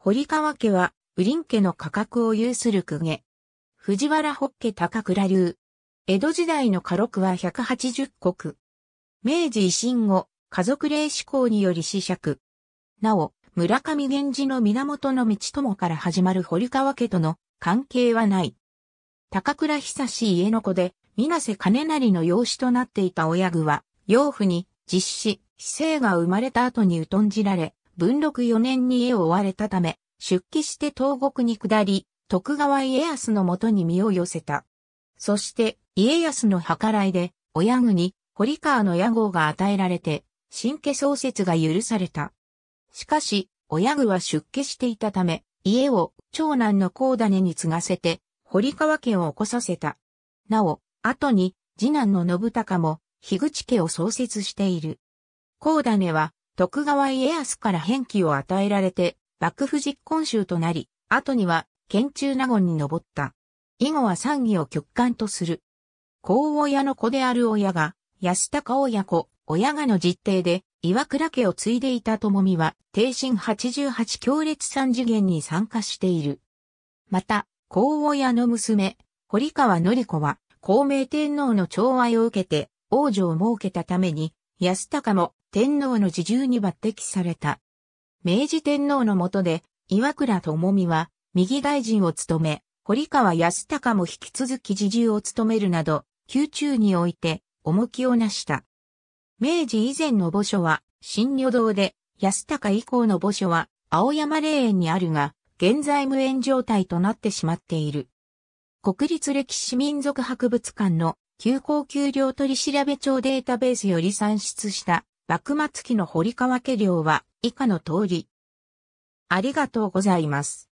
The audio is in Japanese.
堀川家は、ウリン家の家格を有する公家。藤原北家高倉流。江戸時代の家禄は180国。明治維新後、家族霊志向により死釈。なお、村上源氏の源の道友から始まる堀川家との関係はない。高倉久志家の子で、水瀬金成の養子となっていた親具は、養父に実施、姿生が生まれた後に疎んじられ、文禄4年に家を追われたため、出家して東国に下り、徳川家康のもとに身を寄せた。そして、家康の計らいで、親国、堀川の屋号が与えられて、新家創設が許された。しかし、親具は出家していたため、家を長男の甲種に継がせて、堀川家を起こさせた。なお、後に、次男の信孝も、樋口家を創設している。甲種は、徳川家康から返記を与えられて、幕府実婚衆となり、後には、県中納言に上った。以後は産議を極官とする。高親の子である親が、安高親子、親がの実弟で、岩倉家を継いでいたも美は、定身88強烈三次元に参加している。また、高親の娘、堀川のり子は、孔明天皇の寵愛を受けて、王女を設けたために、安高も天皇の自重に抜擢された。明治天皇の下で、岩倉智美は、右大臣を務め、堀川安高も引き続き自重を務めるなど、宮中において、重きをなした。明治以前の墓所は、新旅堂で、安高以降の墓所は、青山霊園にあるが、現在無縁状態となってしまっている。国立歴史民族博物館の急行給料取調帳データベースより算出した幕末期の堀川家料は以下の通り。ありがとうございます。